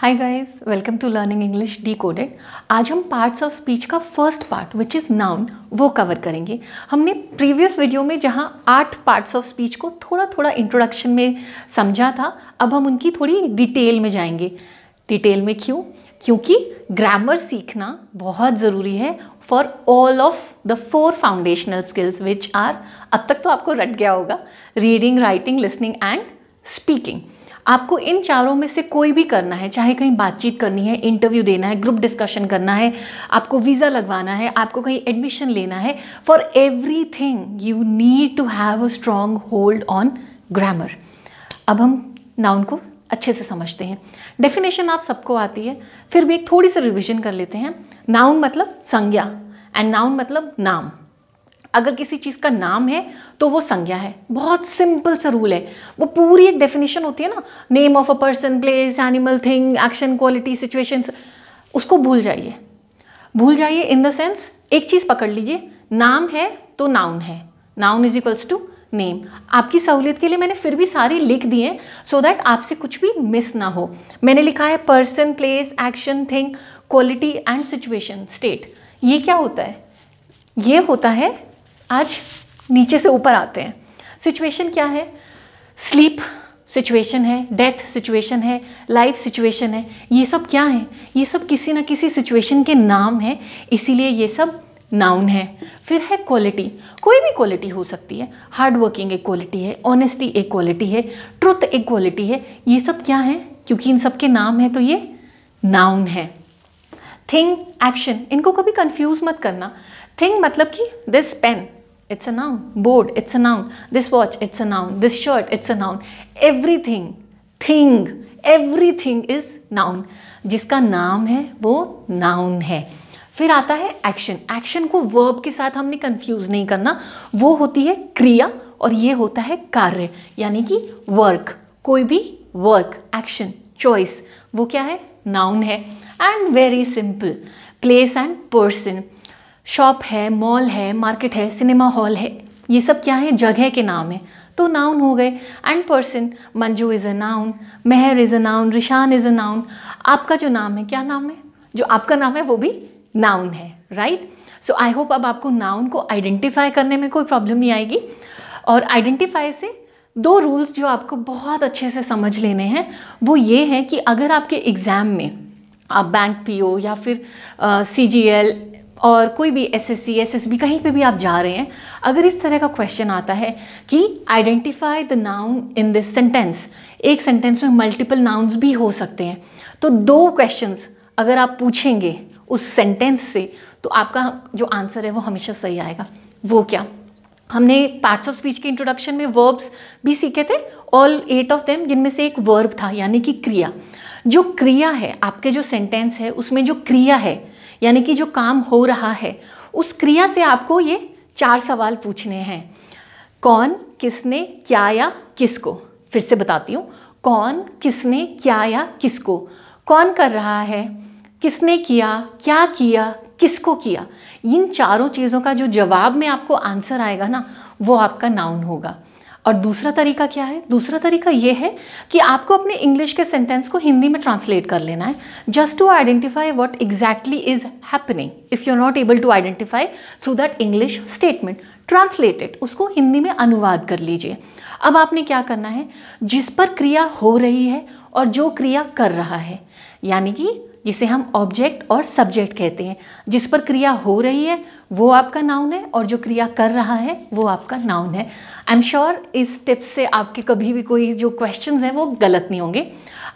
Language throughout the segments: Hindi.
Hi guys welcome to learning English decoded आज हम पार्ट्स ऑफ स्पीच का first part which is noun वो कवर करेंगे हमने प्रीवियस वीडियो में जहां आठ पार्ट्स ऑफ स्पीच को थोड़ा थोड़ा इंट्रोडक्शन में समझा था अब हम उनकी थोड़ी डिटेल में जाएंगे डिटेल में क्यों क्योंकि ग्रामर सीखना बहुत ज़रूरी है for all of the four foundational skills which are अब तक तो आपको रट गया होगा reading writing listening and speaking आपको इन चारों में से कोई भी करना है चाहे कहीं बातचीत करनी है इंटरव्यू देना है ग्रुप डिस्कशन करना है आपको वीज़ा लगवाना है आपको कहीं एडमिशन लेना है for everything you need to have a strong hold on grammar अब हम नाउन को अच्छे से समझते हैं डेफिनेशन आप सबको आती है फिर भी एक थोड़ी सी रिविजन कर लेते हैं नाउन मतलब संज्ञा एंड नाउन मतलब नाम अगर किसी चीज़ का नाम है तो वो संज्ञा है बहुत सिंपल सा रूल है वो पूरी एक डेफिनेशन होती है ना name of a person place animal thing action quality situations उसको भूल जाइए भूल जाइए इन द सेंस एक चीज़ पकड़ लीजिए नाम है तो नाउन है noun is equals to name आपकी सहूलियत के लिए मैंने फिर भी सारी लिख दिए सो दैट आपसे कुछ भी मिस ना हो मैंने लिखा है person place action thing quality and situation state ये क्या होता है ये होता है आज नीचे से ऊपर आते हैं सिचुएशन क्या है स्लीप सिचुएशन है डेथ सिचुएशन है लाइफ सिचुएशन है ये सब क्या है ये सब किसी ना किसी सिचुएशन के नाम है इसीलिए ये सब नाउन है फिर है क्वालिटी कोई भी क्वालिटी हो सकती है हार्ड वर्किंग एक क्वालिटी है ऑनेस्टी एक क्वालिटी है ट्रुथ एक क्वालिटी है ये सब क्या है क्योंकि इन सब के नाम है तो ये नाउन है थिंग एक्शन इनको कभी कंफ्यूज मत करना थिंग मतलब कि this pen it's a noun. Board, it's a noun. This watch, it's a noun. This shirt, it's a noun. Everything, thing, everything is noun. जिसका नाम है वो noun है फिर आता है एक्शन एक्शन को वर्ब के साथ हमने कंफ्यूज नहीं करना वो होती है क्रिया और ये होता है कार्य यानी कि वर्क कोई भी वर्क एक्शन चॉइस वो क्या है नाउन है and very simple place and person shop है मॉल है मार्केट है सिनेमा हॉल है ये सब क्या है जगह के नाम है तो नाउन हो गए and person Manju is a noun Mehar is a noun Rishan is a noun आपका जो नाम है क्या नाम है जो आपका नाम है वो भी नाउन है राइट सो आई होप अब आपको नाउन को आइडेंटिफाई करने में कोई प्रॉब्लम नहीं आएगी और आइडेंटिफाई से दो रूल्स जो आपको बहुत अच्छे से समझ लेने हैं वो ये है कि अगर आपके एग्ज़ाम में आप बैंक पीओ या फिर सी जी एल और कोई भी S S S C S B कहीं पर भी आप जा रहे हैं अगर इस तरह का क्वेश्चन आता है कि identify the noun in this sentence एक सेंटेंस में मल्टीपल नाउन्स भी हो सकते हैं तो दो क्वेश्चन अगर आप पूछेंगे उस सेंटेंस से तो आपका जो आंसर है वो हमेशा सही आएगा वो क्या हमने पार्ट्स ऑफ स्पीच के इंट्रोडक्शन में वर्ब्स भी सीखे थे ऑल एट ऑफ देम जिनमें से एक वर्ब था यानी कि क्रिया जो क्रिया है आपके जो सेंटेंस है उसमें जो क्रिया है यानी कि जो काम हो रहा है उस क्रिया से आपको ये चार सवाल पूछने हैं कौन किसने क्या या किसको फिर से बताती हूँ कौन किसने क्या या किसको कौन कर रहा है किसने किया क्या किया किसको किया इन चारों चीज़ों का जो जवाब में आपको आंसर आएगा ना वो आपका नाउन होगा और दूसरा तरीका क्या है दूसरा तरीका ये है कि आपको अपने इंग्लिश के सेंटेंस को हिंदी में ट्रांसलेट कर लेना है just to identify what exactly is happening if you are not able to identify through that English statement translated उसको हिंदी में अनुवाद कर लीजिए अब आपने क्या करना है जिस पर क्रिया हो रही है और जो क्रिया कर रहा है यानी कि जिसे हम ऑब्जेक्ट और सब्जेक्ट कहते हैं जिस पर क्रिया हो रही है वो आपका नाउन है और जो क्रिया कर रहा है वो आपका नाउन है आई एम श्योर इस टिप्स से आपके कभी भी कोई जो क्वेश्चन हैं वो गलत नहीं होंगे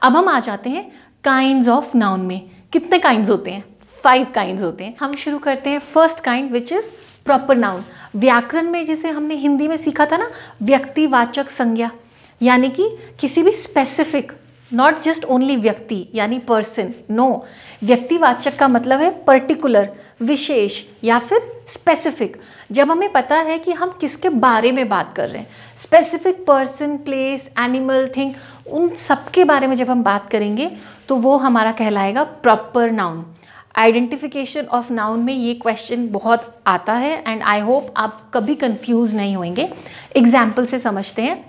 अब हम आ जाते हैं काइंड ऑफ नाउन में कितने काइंड होते हैं फाइव काइंड होते हैं हम शुरू करते हैं first kind which is proper noun व्याकरण में जिसे हमने हिंदी में सीखा था ना व्यक्तिवाचक संज्ञा यानी कि किसी भी स्पेसिफिक नॉट जस्ट ओनली व्यक्ति यानी पर्सन नो व्यक्तिवाचक का मतलब है पर्टिकुलर विशेष या फिर स्पेसिफिक जब हमें पता है कि हम किसके बारे में बात कर रहे हैं specific person place animal thing उन सबके बारे में जब हम बात करेंगे तो वो हमारा कहलाएगा proper noun identification of noun में ये क्वेश्चन बहुत आता है एंड आई होप आप कभी कंफ्यूज नहीं होंगे एग्जाम्पल से समझते हैं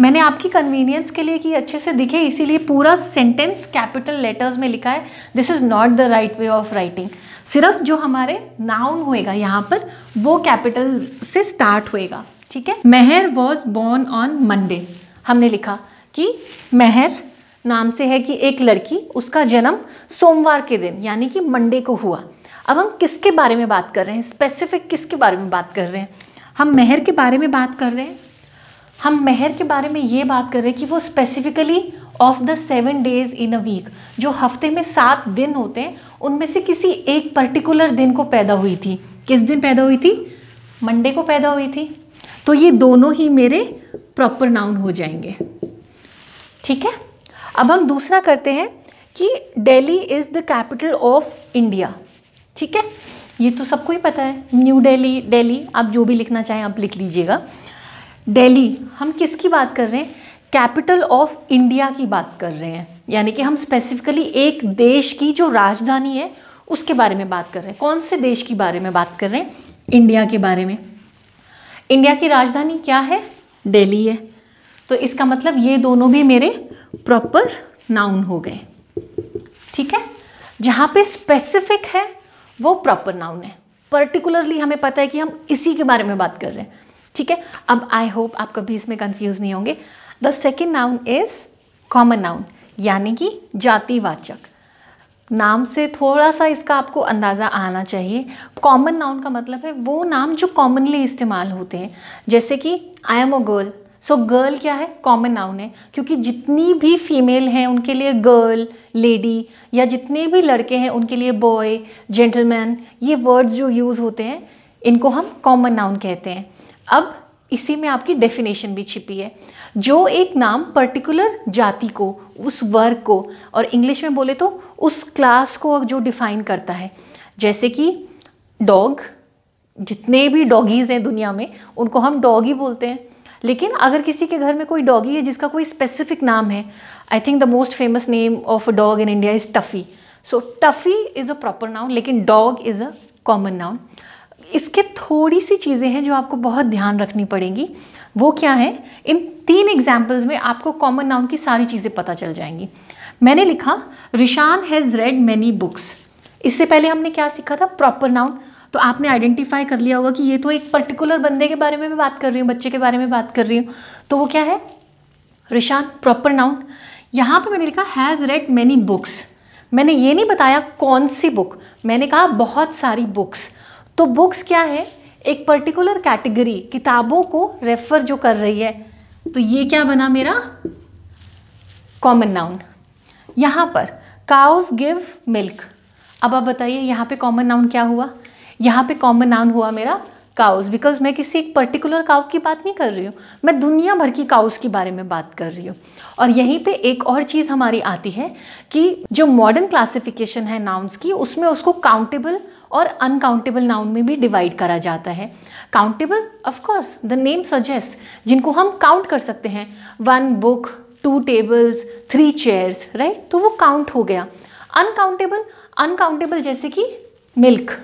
मैंने आपकी कन्वीनियंस के लिए कि अच्छे से दिखे इसीलिए पूरा सेंटेंस कैपिटल लेटर्स में लिखा है this is not the right way of writing सिर्फ जो हमारे नाउन होएगा यहाँ पर वो कैपिटल से स्टार्ट होएगा ठीक है Mehar was born on Monday हमने लिखा कि मेहर नाम से है कि एक लड़की उसका जन्म सोमवार के दिन यानी कि मंडे को हुआ अब हम किसके बारे में बात कर रहे हैं स्पेसिफिक किसके बारे में बात कर रहे हैं हम मेहर के बारे में बात कर रहे हैं हम मेहर के बारे में ये बात कर रहे हैं कि वो specifically of the seven days in a week जो हफ्ते में सात दिन होते हैं उनमें से किसी एक पर्टिकुलर दिन को पैदा हुई थी किस दिन पैदा हुई थी मंडे को पैदा हुई थी तो ये दोनों ही मेरे प्रॉपर नाउन हो जाएंगे ठीक है अब हम दूसरा करते हैं कि Delhi is the capital of India ठीक है ये तो सबको ही पता है न्यू डेली डेली आप जो भी लिखना चाहें आप लिख लीजिएगा दिल्ली हम किसकी बात कर रहे हैं कैपिटल ऑफ इंडिया की बात कर रहे हैं यानी कि हम स्पेसिफिकली एक देश की जो राजधानी है उसके बारे में बात कर रहे हैं कौन से देश के बारे में बात कर रहे हैं इंडिया के बारे में इंडिया की राजधानी क्या है दिल्ली है तो इसका मतलब ये दोनों भी मेरे प्रॉपर नाउन हो गए ठीक है जहाँ पे स्पेसिफिक है वो प्रॉपर नाउन है पर्टिकुलरली हमें पता है कि हम इसी के बारे में बात कर रहे हैं ठीक है अब आई होप आप कभी इसमें कन्फ्यूज़ नहीं होंगे the second noun is common noun यानी कि जातिवाचक नाम से थोड़ा सा इसका आपको अंदाज़ा आना चाहिए कॉमन नाउन का मतलब है वो नाम जो कॉमनली इस्तेमाल होते हैं जैसे कि I am a girl so girl क्या है कॉमन नाउन है क्योंकि जितनी भी फीमेल हैं उनके लिए गर्ल लेडी या जितने भी लड़के हैं उनके लिए बॉय जेंटलमैन ये वर्ड्स जो यूज़ होते हैं इनको हम कॉमन नाउन कहते हैं अब इसी में आपकी डेफिनेशन भी छिपी है जो एक नाम पर्टिकुलर जाति को उस वर्ग को और इंग्लिश में बोले तो उस क्लास को जो डिफाइन करता है जैसे कि डॉग जितने भी डॉगीज़ हैं दुनिया में उनको हम डॉग ही बोलते हैं लेकिन अगर किसी के घर में कोई डॉगी है जिसका कोई स्पेसिफिक नाम है I think the most famous name of a dog in India is Tuffy so Tuffy is a proper noun लेकिन dog is a common noun इसके थोड़ी सी चीज़ें हैं जो आपको बहुत ध्यान रखनी पड़ेंगी वो क्या है इन तीन एग्जाम्पल्स में आपको कॉमन नाउन की सारी चीज़ें पता चल जाएंगी मैंने लिखा Rishan has read many books इससे पहले हमने क्या सीखा था प्रॉपर नाउन तो आपने आइडेंटिफाई कर लिया होगा कि ये तो एक पर्टिकुलर बंदे के बारे में मैं बात कर रही हूँ बच्चे के बारे में बात कर रही हूँ तो वो क्या है रिशान प्रॉपर नाउन यहाँ पे मैंने लिखा हैज़ रेड मैनी बुक्स मैंने ये नहीं बताया कौन सी बुक मैंने कहा बहुत सारी बुक्स तो बुक्स क्या है एक पर्टिकुलर कैटेगरी किताबों को रेफर जो कर रही है तो ये क्या बना मेरा कॉमन नाउन यहाँ पर काउस गिव मिल्क अब आप बताइए यहाँ पे कॉमन नाउन क्या हुआ यहाँ पे कॉमन नाउन हुआ मेरा काउस बिकॉज मैं किसी एक पर्टिकुलर काउ की बात नहीं कर रही हूँ मैं दुनिया भर की काउस के बारे में बात कर रही हूँ और यहीं पे एक और चीज़ हमारी आती है कि जो मॉडर्न क्लासिफिकेशन है नाउन्स की उसमें उसको काउंटेबल और अनकाउंटेबल नाउन में भी डिवाइड करा जाता है countable of course the name suggest जिनको हम काउंट कर सकते हैं one book two tables three chairs right तो वो काउंट हो गया अनकाउंटेबल अनकाउंटेबल जैसे कि मिल्क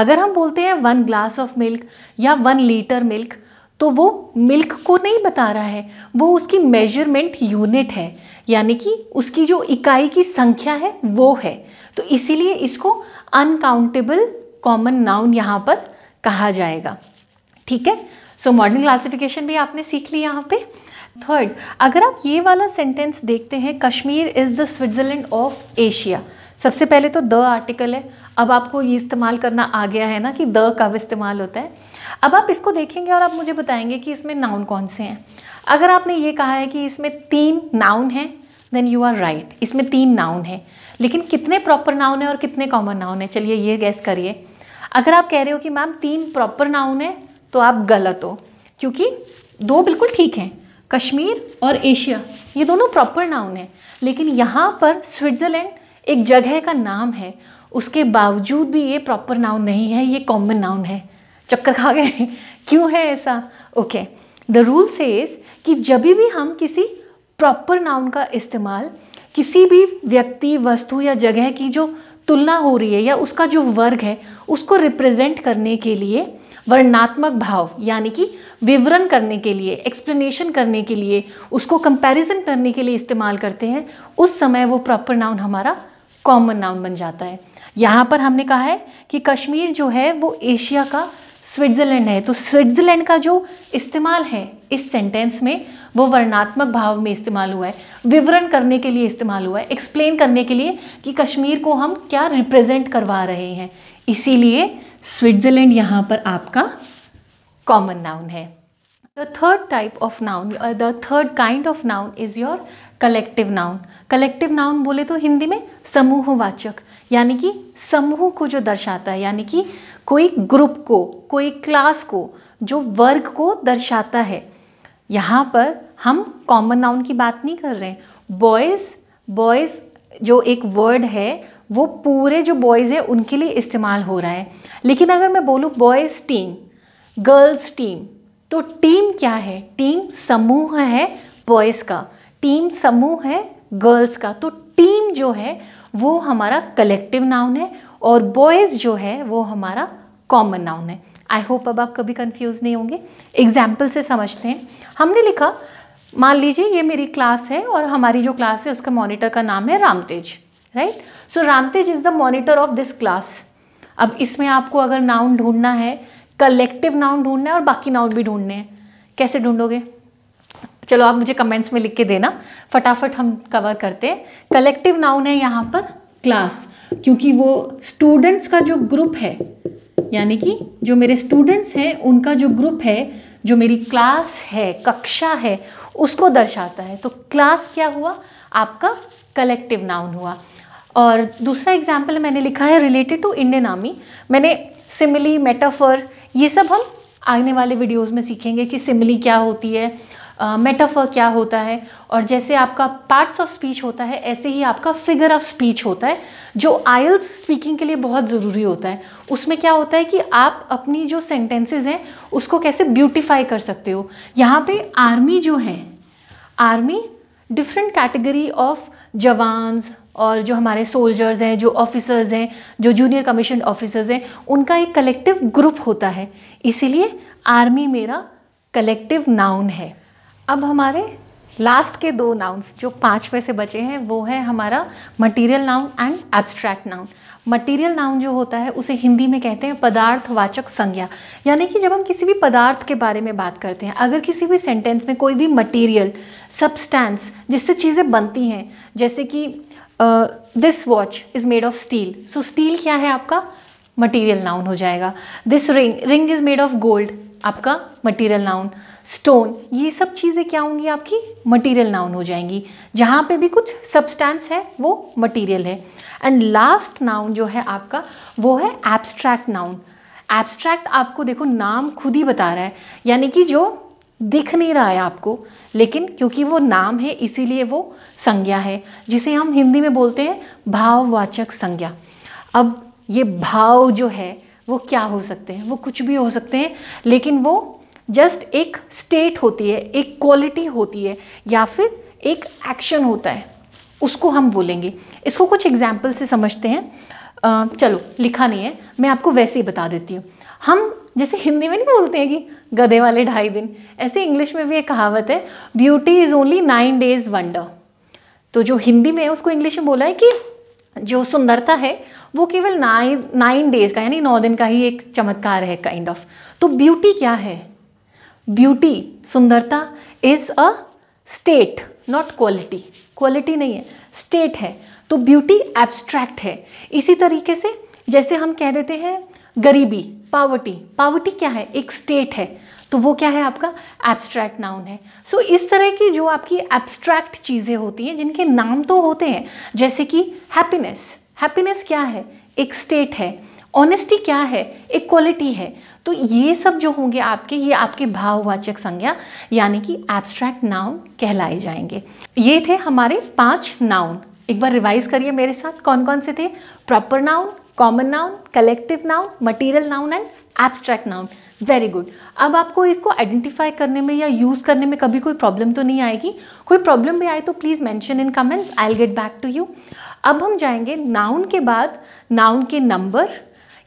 अगर हम बोलते हैं वन ग्लास ऑफ मिल्क या वन लीटर मिल्क तो वो मिल्क को नहीं बता रहा है वो उसकी मेजरमेंट यूनिट है यानी कि उसकी जो इकाई की संख्या है वो है तो इसीलिए इसको अनकाउंटेबल कॉमन नाउन यहाँ पर कहा जाएगा ठीक है सो मॉडर्न क्लासिफिकेशन भी आपने सीख ली यहाँ पे थर्ड अगर आप ये वाला सेंटेंस देखते हैं Kashmir is the Switzerland of Asia सबसे पहले तो द आर्टिकल है अब आपको ये इस्तेमाल करना आ गया है ना कि द कब इस्तेमाल होता है अब आप इसको देखेंगे और आप मुझे बताएंगे कि इसमें नाउन कौन से हैं अगर आपने ये कहा है कि इसमें तीन नाउन हैं देन यू आर राइट इसमें तीन नाउन है लेकिन कितने प्रॉपर नाउन है और कितने कॉमन नाउन है चलिए ये गैस करिए अगर आप कह रहे हो कि मैम तीन प्रॉपर नाउन है तो आप गलत हो क्योंकि दो बिल्कुल ठीक हैं कश्मीर और एशिया ये दोनों प्रॉपर नाउन है लेकिन यहाँ पर स्विट्ज़रलैंड एक जगह का नाम है उसके बावजूद भी ये प्रॉपर नाउन नहीं है ये कॉमन नाउन है चक्कर खा गए क्यों है ऐसा ओके द रूल सेज कि जब भी हम किसी प्रॉपर नाउन का इस्तेमाल किसी भी व्यक्ति वस्तु या जगह की जो तुलना हो रही है या उसका जो वर्ग है उसको रिप्रेजेंट करने के लिए वर्णात्मक भाव यानी कि विवरण करने के लिए एक्सप्लेनेशन करने के लिए उसको कंपैरिजन करने के लिए इस्तेमाल करते हैं उस समय वो प्रॉपर नाउन हमारा कॉमन नाउन बन जाता है यहाँ पर हमने कहा है कि कश्मीर जो है वो एशिया का स्विट्ज़रलैंड है तो स्विट्ज़रलैंड का जो इस्तेमाल है इस सेंटेंस में वो वर्णात्मक भाव में इस्तेमाल हुआ है विवरण करने के लिए इस्तेमाल हुआ है एक्सप्लेन करने के लिए कि कश्मीर को हम क्या रिप्रेजेंट करवा रहे हैं इसीलिए स्विट्ज़रलैंड यहाँ पर आपका कॉमन नाउन है the third type of noun the third kind of noun is your collective noun collective noun बोले तो हिंदी में समूहवाचक यानी कि समूह को जो दर्शाता है यानी कि कोई ग्रुप को कोई क्लास को जो वर्ग को दर्शाता है यहाँ पर हम कॉमन नाउन की बात नहीं कर रहे हैं बॉयज़ बॉयज़ जो एक वर्ड है वो पूरे जो बॉयज़ है उनके लिए इस्तेमाल हो रहा है लेकिन अगर मैं बोलूँ बॉयज़ टीम गर्ल्स टीम तो टीम क्या है टीम समूह है बॉयज़ का टीम समूह है गर्ल्स का तो टीम जो है वो हमारा कलेक्टिव नाउन है और बॉयज़ जो है वो हमारा कॉमन नाउन है आई होप अब आप कभी कंफ्यूज नहीं होंगे एग्जाम्पल से समझते हैं हमने लिखा मान लीजिए ये मेरी क्लास है और हमारी जो क्लास है उसका मॉनिटर का नाम है Ramtej right so Ramtej is the monitor of this class अब इसमें आपको अगर नाउन ढूंढना है कलेक्टिव नाउन ढूंढना है और बाकी नाउन भी ढूंढने हैं कैसे ढूंढोगे चलो आप मुझे कमेंट्स में लिख के देना फटाफट हम कवर करते हैं कलेक्टिव नाउन है यहाँ पर क्लास क्योंकि वो स्टूडेंट्स का जो ग्रुप है यानी कि जो मेरे स्टूडेंट्स हैं उनका जो ग्रुप है जो मेरी क्लास है कक्षा है उसको दर्शाता है तो क्लास क्या हुआ आपका कलेक्टिव नाउन हुआ और दूसरा एग्जाम्पल मैंने लिखा है रिलेटेड टू इंडियन आर्मी मैंने सिमिली मेटाफर ये सब हम आने वाले वीडियोस में सीखेंगे कि सिमिली क्या होती है मेटाफर क्या होता है और जैसे आपका पार्ट्स ऑफ स्पीच होता है ऐसे ही आपका फिगर ऑफ स्पीच होता है जो आयल्स स्पीकिंग के लिए बहुत ज़रूरी होता है उसमें क्या होता है कि आप अपनी जो सेंटेंसेज हैं उसको कैसे ब्यूटिफाई कर सकते हो यहाँ पे आर्मी जो है army different category of jawans और जो हमारे सोल्जर्स हैं जो ऑफिसर्स हैं जो जूनियर कमीशन ऑफिसर्स हैं उनका एक कलेक्टिव ग्रुप होता है इसीलिए आर्मी मेरा कलेक्टिव नाउन है अब हमारे लास्ट के दो नाउन्स जो पाँच में से बचे हैं वो है हमारा material noun and abstract noun material noun जो होता है उसे हिंदी में कहते हैं पदार्थवाचक संज्ञा यानी कि जब हम किसी भी पदार्थ के बारे में बात करते हैं अगर किसी भी सेंटेंस में कोई भी मटेरियल सब्सटेंस जिससे चीज़ें बनती हैं जैसे कि this watch is made of steel so steel क्या है आपका मटीरियल नाउन हो जाएगा this ring ring is made of gold आपका मटीरियल नाउन स्टोन ये सब चीज़ें क्या होंगी आपकी मटेरियल नाउन हो जाएंगी जहाँ पे भी कुछ सब्सटेंस है वो मटेरियल है एंड लास्ट नाउन जो है आपका वो है एब्स्ट्रैक्ट नाउन एब्स्ट्रैक्ट आपको देखो नाम खुद ही बता रहा है यानी कि जो दिख नहीं रहा है आपको लेकिन क्योंकि वो नाम है इसीलिए वो संज्ञा है जिसे हम हिंदी में बोलते हैं भाववाचक संज्ञा अब ये भाव जो है वो क्या हो सकते हैं वो कुछ भी हो सकते हैं लेकिन वो जस्ट एक स्टेट होती है एक क्वालिटी होती है या फिर एक एक्शन होता है उसको हम बोलेंगे इसको कुछ एग्जाम्पल से समझते हैं आ, चलो लिखा नहीं है मैं आपको वैसे ही बता देती हूँ हम जैसे हिंदी में नहीं बोलते हैं कि गधे वाले ढाई दिन ऐसे इंग्लिश में भी एक कहावत है beauty is only nine days wonder तो जो हिंदी में है उसको इंग्लिश में बोला है कि जो सुंदरता है वो केवल नाइन नाइन डेज का यानी नौ दिन का ही एक चमत्कार है काइंड kind ऑफ of. तो ब्यूटी क्या है ब्यूटी सुंदरता is a state not quality quality नहीं है स्टेट है तो ब्यूटी एब्स्ट्रैक्ट है इसी तरीके से जैसे हम कह देते हैं गरीबी पावर्टी पावर्टी क्या है एक स्टेट है तो वो क्या है आपका एब्स्ट्रैक्ट नाउन है सो so, इस तरह की जो आपकी एब्स्ट्रैक्ट चीज़ें होती हैं जिनके नाम तो होते हैं जैसे कि हैप्पीनेस हैप्पीनेस क्या है एक स्टेट है ऑनेस्टी क्या है एक क्वालिटी है तो ये सब जो होंगे आपके ये आपके भाववाचक संज्ञा यानी कि एब्स्ट्रैक्ट नाउन कहलाए जाएंगे ये थे हमारे पांच नाउन एक बार रिवाइज करिए मेरे साथ कौन कौन से थे proper noun common noun collective noun material noun and abstract noun very good अब आपको इसको आइडेंटिफाई करने में या यूज़ करने में कभी कोई प्रॉब्लम तो नहीं आएगी कोई प्रॉब्लम भी आए तो please mention in comments I get back to you अब हम जाएंगे नाउन के बाद नाउन के नंबर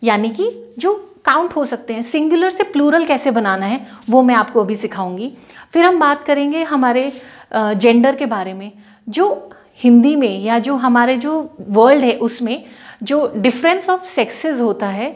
यानी कि जो काउंट हो सकते हैं सिंगुलर से प्लूरल कैसे बनाना है वो मैं आपको अभी सिखाऊंगी फिर हम बात करेंगे हमारे जेंडर के बारे में जो हिंदी में या जो हमारे जो वर्ल्ड है उसमें जो डिफरेंस ऑफ सेक्सेस होता है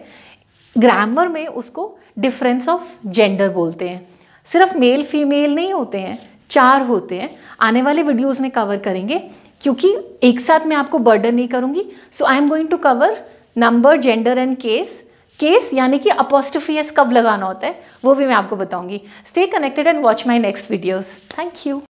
ग्रामर में उसको डिफरेंस ऑफ जेंडर बोलते हैं सिर्फ मेल फीमेल नहीं होते हैं चार होते हैं आने वाले वीडियोस में कवर करेंगे क्योंकि एक साथ मैं आपको बर्डन नहीं करूँगी so I am going to cover number gender and case case यानी कि अपोस्टोफियस कब लगाना होता है वो भी मैं आपको बताऊंगी stay connected and watch my next videos thank you